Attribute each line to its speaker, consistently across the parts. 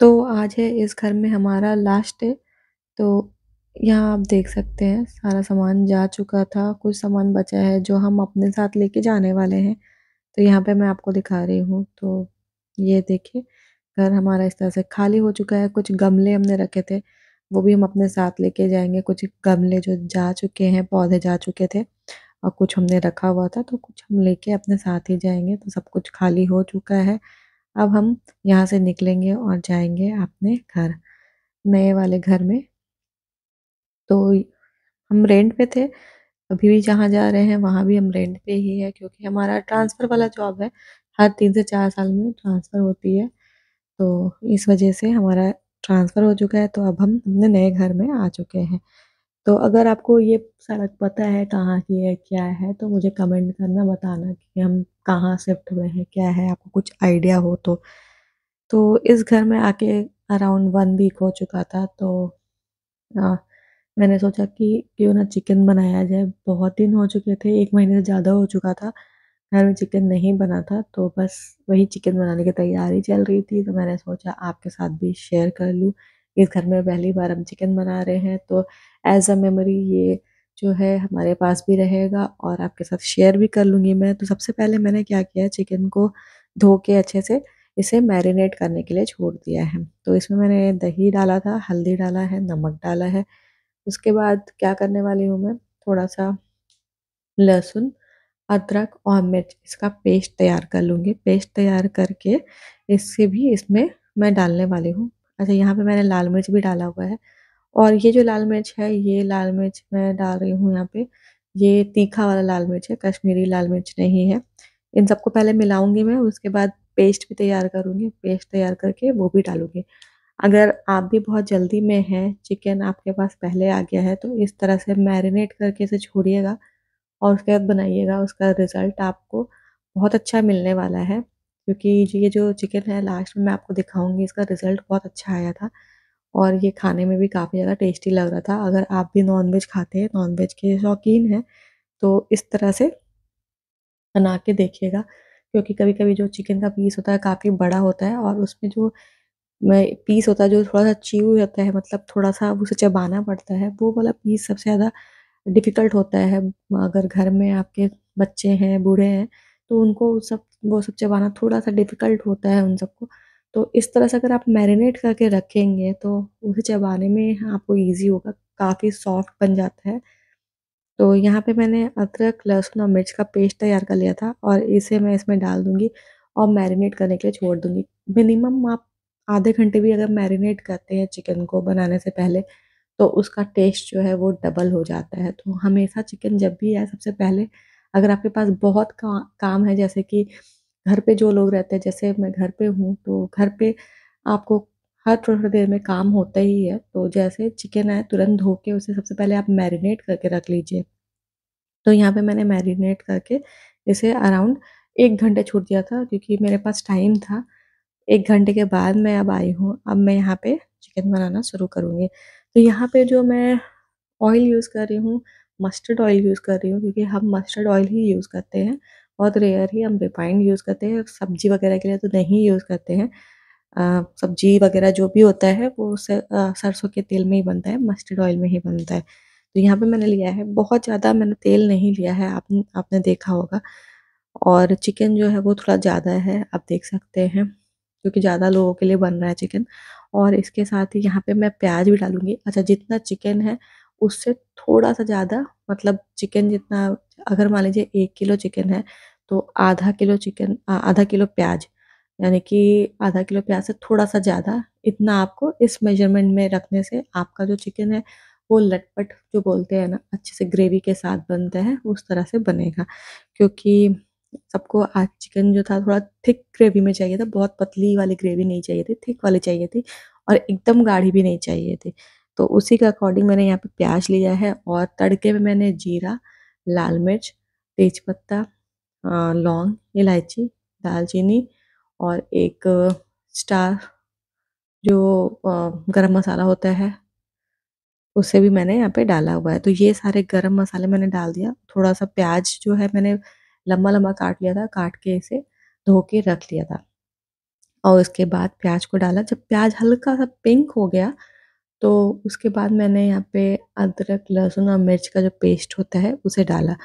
Speaker 1: तो आज है इस घर में हमारा लास्ट डे तो यहाँ आप देख सकते हैं सारा सामान जा चुका था कुछ सामान बचा है जो हम अपने साथ लेके जाने वाले हैं तो यहाँ पे मैं आपको दिखा रही हूँ तो ये देखिए घर हमारा इस तरह से खाली हो चुका है कुछ गमले हमने रखे थे वो भी हम अपने साथ लेके जाएंगे कुछ गमले जो जा चुके हैं पौधे जा चुके थे और कुछ हमने रखा हुआ था तो कुछ हम लेके अपने साथ ही जाएंगे तो सब कुछ खाली हो चुका है अब हम यहाँ से निकलेंगे और जाएंगे अपने घर नए वाले घर में तो हम रेंट पे थे अभी भी जहाँ जा रहे हैं वहाँ भी हम रेंट पे ही है क्योंकि हमारा ट्रांसफ़र वाला जॉब है हर तीन से चार साल में ट्रांसफ़र होती है तो इस वजह से हमारा ट्रांसफ़र हो चुका है तो अब हम अपने नए घर में आ चुके हैं तो अगर आपको ये सड़क पता है कहाँ की है क्या है तो मुझे कमेंट करना बताना कि हम कहाँ शिफ्ट हुए हैं क्या है आपको कुछ आइडिया हो तो तो इस घर में आके अराउंड वन वीक हो चुका था तो आ, मैंने सोचा कि क्यों ना चिकन बनाया जाए बहुत दिन हो चुके थे एक महीने से ज़्यादा हो चुका था घर में चिकन नहीं बना था तो बस वही चिकन बनाने की तैयारी चल रही थी तो मैंने सोचा आपके साथ भी शेयर कर लूँ इस घर में पहली बार हम चिकन बना रहे हैं तो एज अ मेमोरी ये जो है हमारे पास भी रहेगा और आपके साथ शेयर भी कर लूँगी मैं तो सबसे पहले मैंने क्या किया चिकन को धो के अच्छे से इसे मैरिनेट करने के लिए छोड़ दिया है तो इसमें मैंने दही डाला था हल्दी डाला है नमक डाला है उसके बाद क्या करने वाली हूँ मैं थोड़ा सा लहसुन अदरक और मिर्च इसका पेस्ट तैयार कर लूँगी पेस्ट तैयार करके इससे भी इसमें मैं डालने वाली हूँ अच्छा यहाँ पे मैंने लाल मिर्च भी डाला हुआ है और ये जो लाल मिर्च है ये लाल मिर्च मैं डाल रही हूँ यहाँ पे ये तीखा वाला लाल मिर्च है कश्मीरी लाल मिर्च नहीं है इन सबको पहले मिलाऊंगी मैं उसके बाद पेस्ट भी तैयार करूँगी पेस्ट तैयार करके वो भी डालूँगी अगर आप भी बहुत जल्दी में हैं चिकन आपके पास पहले आ गया है तो इस तरह से मैरिनेट करके इसे छोड़िएगा और उसके बाद बनाइएगा उसका रिज़ल्ट आपको बहुत अच्छा मिलने वाला है क्योंकि जो ये जो चिकन है लास्ट में मैं आपको दिखाऊंगी इसका रिज़ल्ट बहुत अच्छा आया था और ये खाने में भी काफ़ी ज़्यादा टेस्टी लग रहा था अगर आप भी नॉनवेज खाते हैं नॉनवेज के शौकीन हैं तो इस तरह से बना के देखिएगा क्योंकि कभी कभी जो चिकन का पीस होता है काफ़ी बड़ा होता है और उसमें जो पीस होता है जो थोड़ा सा च्यू होता है मतलब थोड़ा सा उसे चबाना पड़ता है वो वाला पीस सबसे ज़्यादा डिफ़िकल्ट होता है अगर घर में आपके बच्चे हैं बूढ़े हैं तो उनको सब वो सब चबाना थोड़ा सा डिफ़िकल्ट होता है उन सबको तो इस तरह से अगर आप मैरिनेट करके रखेंगे तो उसे चबाने में आपको ईज़ी होगा काफ़ी सॉफ्ट बन जाता है तो यहाँ पे मैंने अदरक लहसुन और मिर्च का पेस्ट तैयार कर लिया था और इसे मैं इसमें डाल दूँगी और मैरिनेट करने के लिए छोड़ दूँगी मिनिमम आप आधे घंटे भी अगर मैरिनेट करते हैं चिकन को बनाने से पहले तो उसका टेस्ट जो है वो डबल हो जाता है तो हमेशा चिकन जब भी आए सबसे पहले अगर आपके पास बहुत का, काम है जैसे कि घर पे जो लोग रहते हैं जैसे मैं घर पे हूँ तो घर पे आपको हर थोड़ी देर में काम होता ही है तो जैसे चिकन है तुरंत धो के उसे सबसे पहले आप मैरिनेट करके रख लीजिए तो यहाँ पे मैंने मैरिनेट करके इसे अराउंड एक घंटे छोड़ दिया था क्योंकि मेरे पास टाइम था एक घंटे के बाद मैं अब आई हूँ अब मैं यहाँ पे चिकन बनाना शुरू करूँगी तो यहाँ पे जो मैं ऑयल यूज़ कर रही हूँ मस्टर्ड ऑयल यूज़ कर रही हूँ क्योंकि हम मस्टर्ड ऑयल ही यूज़ करते हैं बहुत रेयर ही हम रिफाइंड यूज़ करते हैं सब्जी वगैरह के लिए तो नहीं यूज़ करते हैं सब्जी वगैरह जो भी होता है वो सरसों के तेल में ही बनता है मस्टर्ड ऑयल में ही बनता है तो यहाँ पे मैंने लिया है बहुत ज़्यादा मैंने तेल नहीं लिया है आप आपने देखा होगा और चिकन जो है वो थोड़ा ज़्यादा है आप देख सकते हैं क्योंकि ज़्यादा लोगों के लिए बन रहा है चिकन और इसके साथ ही यहाँ पर मैं प्याज भी डालूँगी अच्छा जितना चिकन है उससे थोड़ा सा ज़्यादा मतलब चिकन जितना अगर मान लीजिए एक किलो चिकन है तो आधा किलो चिकन आधा किलो प्याज यानी कि आधा किलो प्याज से थोड़ा सा ज़्यादा इतना आपको इस मेजरमेंट में रखने से आपका जो चिकन है वो लटपट जो बोलते हैं ना अच्छे से ग्रेवी के साथ बनता है उस तरह से बनेगा क्योंकि सबको आज चिकन जो था थोड़ा थिक ग्रेवी में चाहिए था बहुत पतली वाली ग्रेवी नहीं चाहिए थी थिक वाली चाहिए थी और एकदम गाढ़ी भी नहीं चाहिए थी तो उसी के अकॉर्डिंग मैंने यहाँ पे प्याज लिया है और तड़के में मैंने जीरा लाल मिर्च तेज़पत्ता लौंग इलायची दालचीनी और एक स्टार जो गरम मसाला होता है उसे भी मैंने यहाँ पे डाला हुआ है तो ये सारे गरम मसाले मैंने डाल दिया थोड़ा सा प्याज जो है मैंने लम्बा लम्बा काट लिया था काट के इसे धो के रख लिया था और उसके बाद प्याज को डाला जब प्याज हल्का सा पिंक हो गया तो उसके बाद मैंने यहाँ पे अदरक लहसुन और मिर्च का जो पेस्ट होता है उसे डाला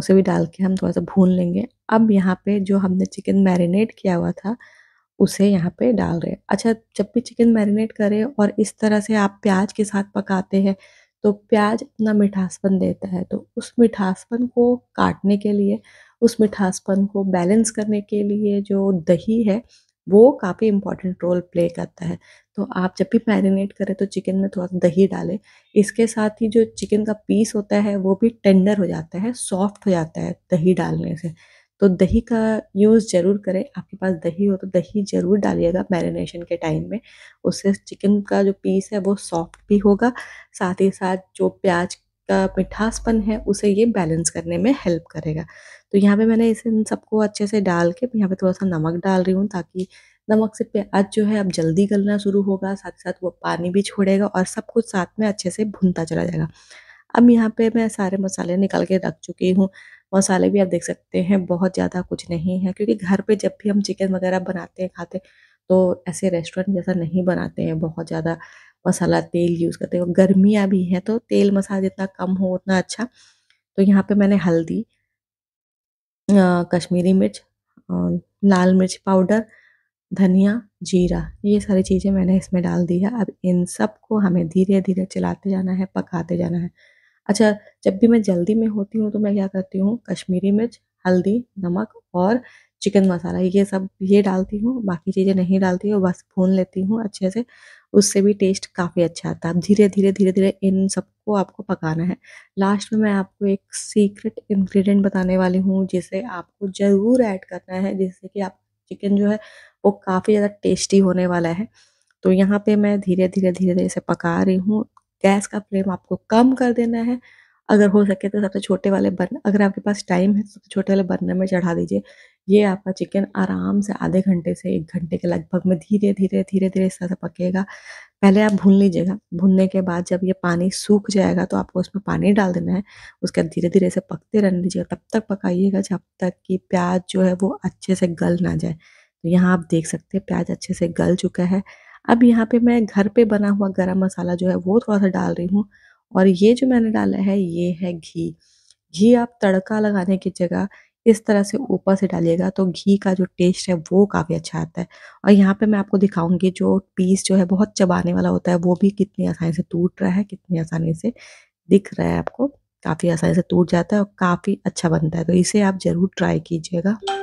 Speaker 1: उसे भी डाल के हम थोड़ा सा भून लेंगे अब यहाँ पे जो हमने चिकन मैरिनेट किया हुआ था उसे यहाँ पे डाल रहे हैं अच्छा जब भी चिकन मैरिनेट करें और इस तरह से आप प्याज के साथ पकाते हैं तो प्याज अपना मिठासपन देता है तो उस मिठासपन को काटने के लिए उस मिठासपन को बैलेंस करने के लिए जो दही है वो काफ़ी इम्पोर्टेंट रोल प्ले करता है तो आप जब भी मैरिनेट करें तो चिकन में थोड़ा सा दही डालें इसके साथ ही जो चिकन का पीस होता है वो भी टेंडर हो जाता है सॉफ्ट हो जाता है दही डालने से तो दही का यूज़ ज़रूर करें आपके पास दही हो तो दही ज़रूर डालिएगा मैरिनेशन के टाइम में उससे चिकन का जो पीस है वो सॉफ्ट भी होगा साथ ही साथ जो प्याज का मिठासपन है उसे ये बैलेंस करने में हेल्प करेगा तो यहाँ पे मैंने इसे इन सबको अच्छे से डाल के यहाँ पे थोड़ा सा नमक डाल रही हूँ ताकि नमक से प्याज जो है अब जल्दी गलना शुरू होगा साथ साथ वो पानी भी छोड़ेगा और सब कुछ साथ में अच्छे से भुनता चला जाएगा अब यहाँ पे मैं सारे मसाले निकाल के रख चुकी हूँ मसाले भी आप देख सकते हैं बहुत ज़्यादा कुछ नहीं है क्योंकि घर पे जब भी हम चिकन वगैरह बनाते हैं खाते तो ऐसे रेस्टोरेंट जैसा नहीं बनाते हैं बहुत ज़्यादा मसाला तेल यूज़ करते हैं गर्मियाँ भी हैं तो तेल मसाला जितना कम हो उतना अच्छा तो यहाँ पे मैंने हल्दी कश्मीरी मिर्च लाल मिर्च पाउडर धनिया जीरा ये सारी चीज़ें मैंने इसमें डाल दी है अब इन सब को हमें धीरे धीरे चलाते जाना है पकाते जाना है अच्छा जब भी मैं जल्दी में होती हूँ तो मैं क्या करती हूँ कश्मीरी मिर्च हल्दी नमक और चिकन मसाला ये सब ये डालती हूँ बाकी चीज़ें नहीं डालती हूँ बस भून लेती हूँ अच्छे से उससे भी टेस्ट काफ़ी अच्छा आता है धीरे धीरे धीरे धीरे इन सबको आपको पकाना है लास्ट में मैं आपको एक सीक्रेट इंग्रेडिएंट बताने वाली हूँ जिसे आपको ज़रूर ऐड करना है जिससे कि आप चिकन जो है वो काफ़ी ज़्यादा टेस्टी होने वाला है तो यहाँ पे मैं धीरे धीरे धीरे धीरे इसे पका रही हूँ गैस का फ्लेम आपको कम कर देना है अगर हो सके तो सबसे छोटे वाले बर्न अगर आपके पास टाइम है तो सबसे छोटे वाले बर्नर में चढ़ा दीजिए ये आपका चिकन आराम से आधे घंटे से एक घंटे के लगभग में धीरे धीरे धीरे धीरे इस तरह से पकेगा पहले आप भून लीजिएगा भूनने के बाद जब ये पानी सूख जाएगा तो आपको उसमें पानी डाल देना है उसके बाद धीरे धीरे इसे पकते रहने दीजिएगा तब तक पकाइएगा जब तक कि प्याज जो है वो अच्छे से गल ना जाए तो यहाँ आप देख सकते हैं प्याज अच्छे से गल चुका है अब यहाँ पे मैं घर पे बना हुआ गरम मसाला जो है वो थोड़ा सा डाल रही हूँ और ये जो मैंने डाला है ये है घी घी आप तड़का लगाने की जगह इस तरह से ऊपर से डालिएगा तो घी का जो टेस्ट है वो काफ़ी अच्छा आता है और यहाँ पे मैं आपको दिखाऊंगी जो पीस जो है बहुत चबाने वाला होता है वो भी कितनी आसानी से टूट रहा है कितनी आसानी से दिख रहा है आपको काफ़ी आसानी से टूट जाता है और काफ़ी अच्छा बनता है तो इसे आप ज़रूर ट्राई कीजिएगा